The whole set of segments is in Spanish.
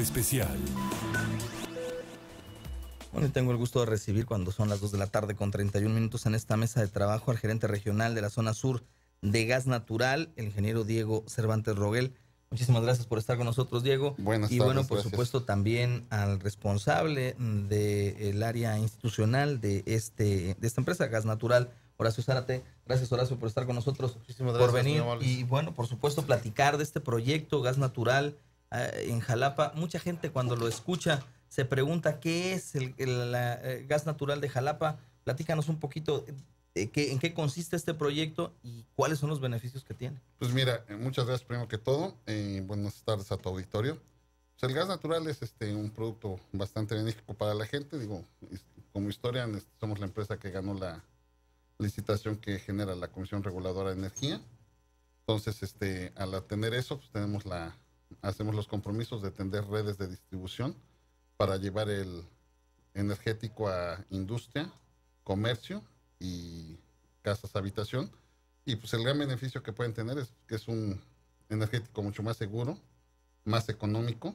especial. Bueno, y tengo el gusto de recibir cuando son las 2 de la tarde con 31 minutos en esta mesa de trabajo al gerente regional de la zona sur de gas natural, el ingeniero Diego Cervantes Roguel. Muchísimas gracias por estar con nosotros, Diego. Buenas y bueno, por supuesto, también al responsable del área institucional de, este, de esta empresa, Gas Natural, Horacio Zárate. Gracias, Horacio, por estar con nosotros. Muchísimas gracias. Por venir. Y bueno, por supuesto, platicar de este proyecto, Gas Natural, eh, en Jalapa, mucha gente cuando lo escucha se pregunta qué es el, eh, gas natural de Jalapa. Platícanos un poquito eh, en qué consiste este proyecto y cuáles son los beneficios que tiene. Pues mira, muchas gracias primero que todo buenas tardes a tu auditorio. Pues el gas natural es este, un producto bastante benéfico para la gente. Digo, como historia, este, somos la empresa que ganó la licitación que genera la Comisión Reguladora de Energía. Entonces, este, al tener eso, pues tenemos la, hacemos los compromisos de tender redes de distribución para llevar el energético a industria, comercio y casas habitación. Y pues el gran beneficio que pueden tener es que es un energético mucho más seguro, más económico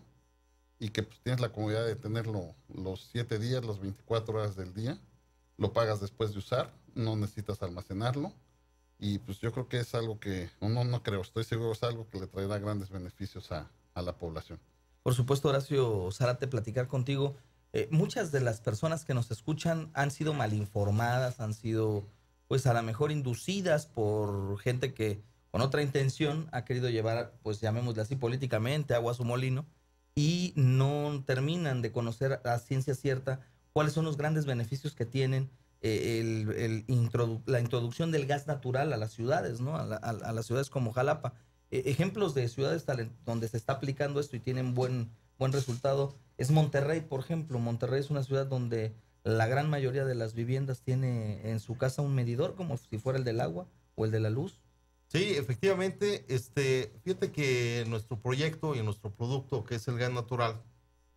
y que pues, tienes la comodidad de tenerlo los 7 días, las 24 horas del día. Lo pagas después de usar, no necesitas almacenarlo y pues yo creo que es algo que, no, no creo, estoy seguro, es algo que le traerá grandes beneficios a, a la población. Por supuesto, Horacio Zárate, platicar contigo. Eh, muchas de las personas que nos escuchan han sido mal informadas, han sido, pues a lo mejor inducidas por gente que con otra intención ha querido llevar, pues llamémosle así políticamente, agua a su molino, y no terminan de conocer a ciencia cierta cuáles son los grandes beneficios que tienen eh, la introducción del gas natural a las ciudades, ¿no? A, las ciudades como Jalapa. E, ejemplos de ciudades donde se está aplicando esto y tienen buen, buen resultado es Monterrey, por ejemplo. Monterrey es una ciudad donde la gran mayoría de las viviendas tiene en su casa un medidor, como si fuera el del agua o el de la luz. Sí, efectivamente, este, fíjate que nuestro proyecto y nuestro producto, que es el gas natural,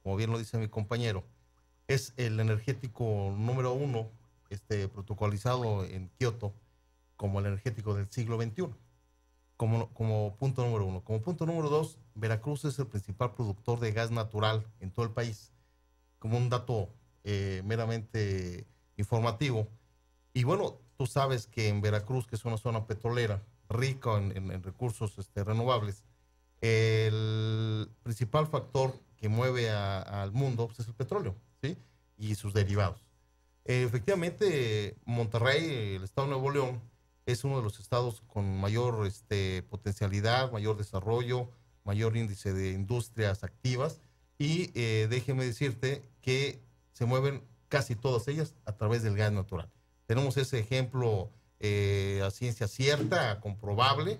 como bien lo dice mi compañero, es el energético número uno este, protocolizado en Kioto como el energético del siglo XXI, como, como punto número uno. Como punto número dos, Veracruz es el principal productor de gas natural en todo el país, como un dato eh, meramente informativo. Y bueno, tú sabes que en Veracruz, que es una zona petrolera, rica en, recursos este, renovables, el principal factor que mueve al mundo pues, es el petróleo ¿sí? y sus derivados. Eh, efectivamente, Monterrey, el estado de Nuevo León, es uno de los estados con mayor este, potencialidad, mayor desarrollo, mayor índice de industrias activas. Y eh, déjeme decirte que se mueven casi todas ellas a través del gas natural. Tenemos ese ejemplo eh, a ciencia cierta, comprobable,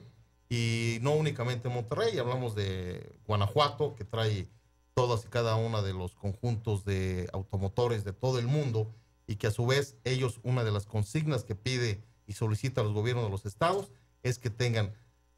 y no únicamente Monterrey, hablamos de Guanajuato, que trae todas y cada una de los conjuntos de automotores de todo el mundo y que a su vez ellos, una de las consignas que pide y solicita a los gobiernos de los estados es que tengan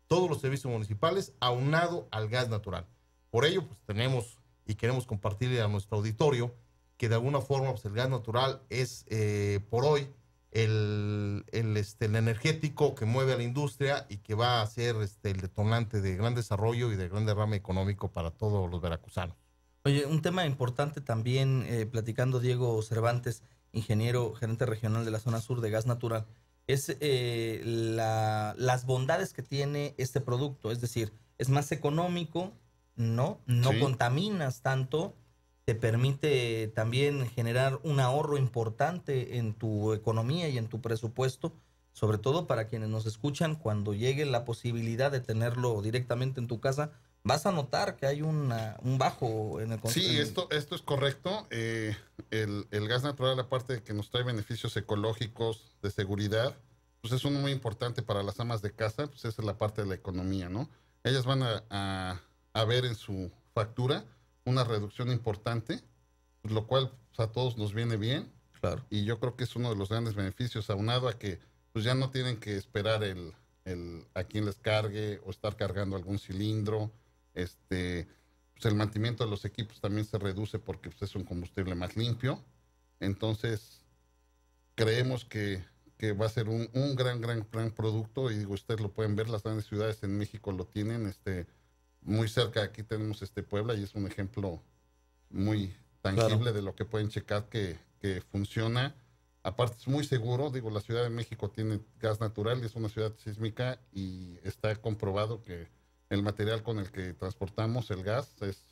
todos los servicios municipales aunado al gas natural. Por ello, pues tenemos y queremos compartirle a nuestro auditorio que de alguna forma pues, el gas natural es eh, por hoy el, este, energético que mueve a la industria y que va a ser este, el detonante de gran desarrollo y de gran derrame económico para todos los veracruzanos. Oye, un tema importante también, eh, platicando Diego Cervantes, ingeniero gerente regional de la zona sur de gas natural, es eh, la, las bondades que tiene este producto. Es decir, es más económico, ¿no? No contaminas tanto, te permite también generar un ahorro importante en tu economía y en tu presupuesto, sobre todo para quienes nos escuchan, cuando llegue la posibilidad de tenerlo directamente en tu casa, vas a notar que hay un bajo en el consumo. Sí, esto, esto es correcto. Eh, el, el, gas natural, aparte de que nos trae beneficios ecológicos, de seguridad, pues es uno muy importante para las amas de casa, pues esa es la parte de la economía, ¿no? Ellas van a, a, ver en su factura una reducción importante, lo cual pues, a todos nos viene bien. Claro. Y yo creo que es uno de los grandes beneficios, aunado a que pues ya no tienen que esperar el, el a quien les cargue o estar cargando algún cilindro este, pues, el mantenimiento de los equipos también se reduce porque pues, es un combustible más limpio. Entonces, creemos que, va a ser un, gran, gran, gran producto. Y digo, ustedes lo pueden ver, las grandes ciudades en México lo tienen. Este, muy cerca aquí tenemos este Puebla y es un ejemplo muy tangible de lo que pueden checar que, que funciona. Aparte es muy seguro, digo, la Ciudad de México tiene gas natural, y es una ciudad sísmica y está comprobado que el material con el que transportamos el gas es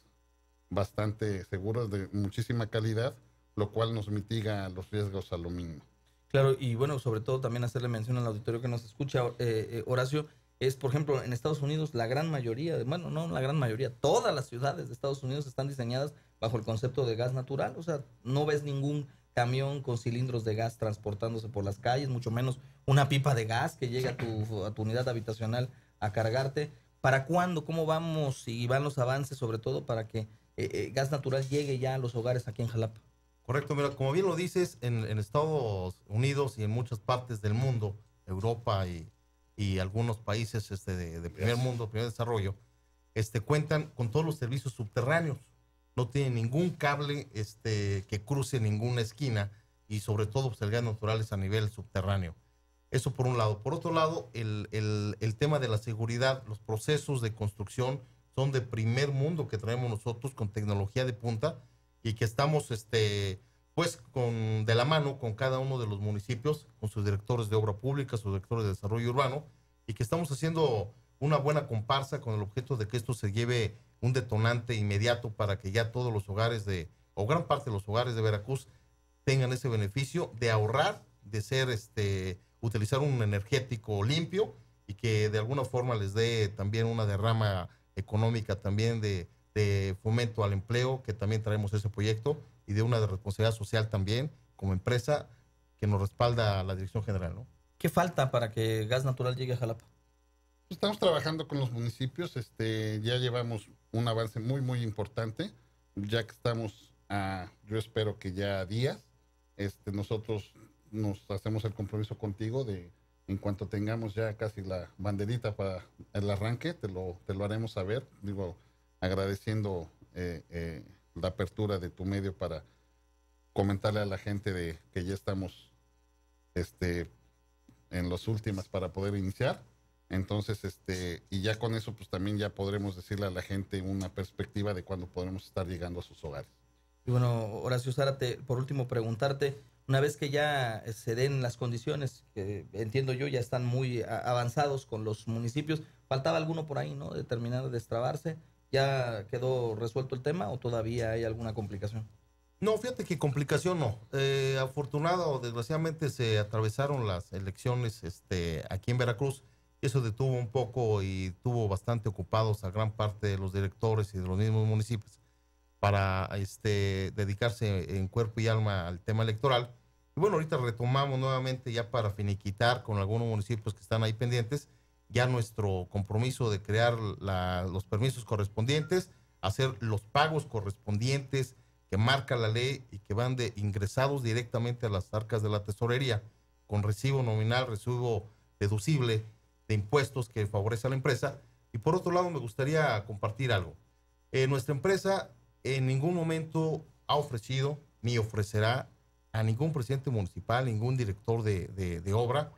bastante seguro, es de muchísima calidad, lo cual nos mitiga los riesgos a lo mínimo. Claro, y bueno, sobre todo también hacerle mención al auditorio que nos escucha, eh, eh, Horacio, es, por ejemplo, en Estados Unidos la gran mayoría, bueno, no la gran mayoría, todas las ciudades de Estados Unidos están diseñadas bajo el concepto de gas natural, o sea, no ves ningún camión con cilindros de gas transportándose por las calles, mucho menos una pipa de gas que llegue a tu, a tu unidad habitacional a cargarte. ¿Para cuándo? ¿Cómo vamos? Y van los avances, sobre todo para que eh, eh, gas natural llegue ya a los hogares aquí en Jalapa. Correcto, mira, como bien lo dices, en, Estados Unidos y en muchas partes del mundo, Europa y, algunos países este, de, primer mundo, primer desarrollo, este, cuentan con todos los servicios subterráneos. No tienen ningún cable este, que cruce ninguna esquina y sobre todo pues, el gas natural es a nivel subterráneo. Eso por un lado. Por otro lado, el, tema de la seguridad, los procesos de construcción son de primer mundo que traemos nosotros con tecnología de punta y que estamos este, pues con, de la mano con cada uno de los municipios, con sus directores de obra pública, sus directores de desarrollo urbano, y que estamos haciendo una buena comparsa con el objeto de que esto se lleve un detonante inmediato para que ya todos los hogares de, o gran parte de los hogares de Veracruz tengan ese beneficio de ahorrar, de ser este utilizar un energético limpio y que de alguna forma les dé también una derrama económica también de, de fomento al empleo, que también traemos ese proyecto, y de una de responsabilidad social también como empresa que nos respalda la Dirección General. ¿no? ¿Qué falta para que gas natural llegue a Jalapa? Estamos trabajando con los municipios, este, ya llevamos un avance muy, muy importante, ya que estamos a, yo espero que ya a días, este, nosotros nos hacemos el compromiso contigo de en cuanto tengamos ya casi la banderita para el arranque, te lo, te lo haremos saber. Digo, agradeciendo eh, eh, la apertura de tu medio para comentarle a la gente de que ya estamos este, en las últimas para poder iniciar. Entonces, este, y ya con eso, pues también ya podremos decirle a la gente una perspectiva de cuando podremos estar llegando a sus hogares. Y bueno, Horacio Zárate, por último, preguntarte, una vez que ya eh, se den las condiciones, que entiendo yo ya están muy avanzados con los municipios, faltaba alguno por ahí, ¿no? De terminar de destrabarse. ¿Ya quedó resuelto el tema o todavía hay alguna complicación? No, fíjate que complicación no. Eh, Afortunado o desgraciadamente se atravesaron las elecciones este, aquí en Veracruz. Eso detuvo un poco y tuvo bastante ocupados a gran parte de los directores y de los mismos municipios para este, dedicarse en cuerpo y alma al tema electoral. Y bueno, ahorita retomamos nuevamente ya para finiquitar con algunos municipios que están ahí pendientes, ya nuestro compromiso de crear los permisos correspondientes, hacer los pagos correspondientes que marca la ley y que van de ingresados directamente a las arcas de la tesorería con recibo nominal, recibo deducible de impuestos que favorece a la empresa. Y por otro lado, me gustaría compartir algo. Eh, nuestra empresa en ningún momento ha ofrecido ni ofrecerá a ningún presidente municipal, ningún director de, obra,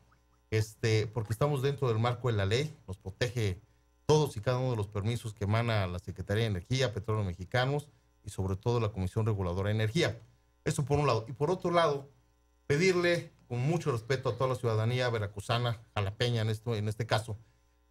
este, porque estamos dentro del marco de la ley, nos protege todos y cada uno de los permisos que emana la Secretaría de Energía, Petróleo Mexicanos y sobre todo la Comisión Reguladora de Energía. Eso por un lado. Y por otro lado, pedirle con mucho respeto a toda la ciudadanía veracruzana, a la peña en, esto, en este caso,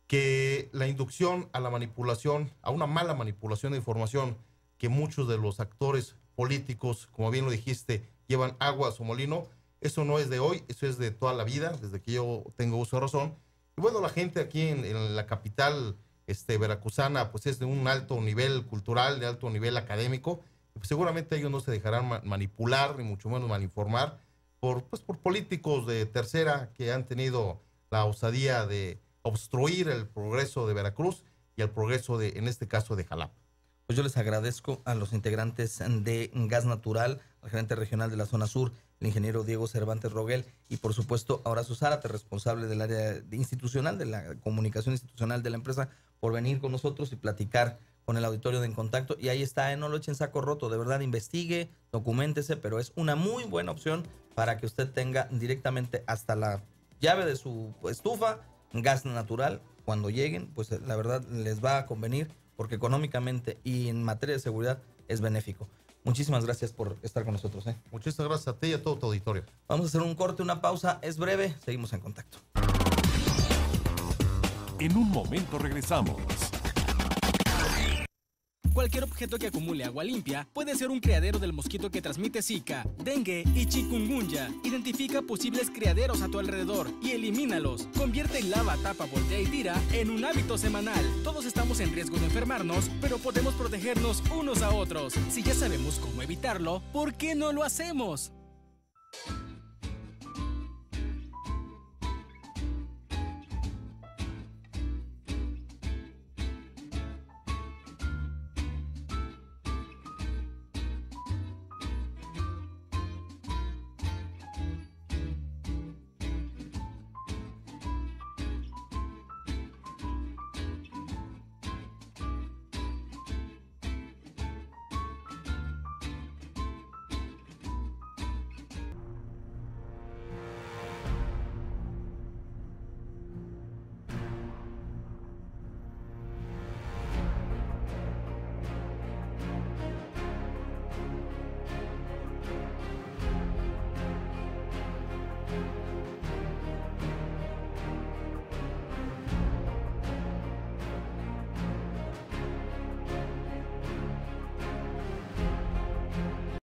que la inducción a la manipulación, a una mala manipulación de información, que muchos de los actores políticos, como bien lo dijiste, llevan agua a su molino. Eso no es de hoy, eso es de toda la vida, desde que yo tengo uso de razón. Y bueno, la gente aquí en, la capital este, veracruzana, pues es de un alto nivel cultural, de alto nivel académico. Pues seguramente ellos no se dejarán manipular, ni mucho menos malinformar, por, pues, por políticos de tercera que han tenido la osadía de obstruir el progreso de Veracruz y el progreso, de, en este caso, de Jalapa pues yo les agradezco a los integrantes de Gas Natural, al gerente regional de la zona sur, el ingeniero Diego Cervantes Roguel y por supuesto ahora Susárate, responsable del área institucional, de la comunicación institucional de la empresa, por venir con nosotros y platicar con el auditorio de En Contacto. Y ahí está, ¿eh? no lo echen saco roto, de verdad investigue, documentese, pero es una muy buena opción para que usted tenga directamente hasta la llave de su estufa gas natural. Cuando lleguen, pues la verdad les va a convenir porque económicamente y en materia de seguridad es benéfico. Muchísimas gracias por estar con nosotros. ¿eh? Muchísimas gracias a ti y a todo tu auditorio. Vamos a hacer un corte, una pausa, es breve, seguimos en contacto. En un momento regresamos. Cualquier objeto que acumule agua limpia puede ser un criadero del mosquito que transmite Zika, dengue y chikungunya. Identifica posibles criaderos a tu alrededor y elimínalos. Convierte en lava, tapa, voltea y tira en un hábito semanal. Todos estamos en riesgo de enfermarnos, pero podemos protegernos unos a otros. Si ya sabemos cómo evitarlo, ¿por qué no lo hacemos?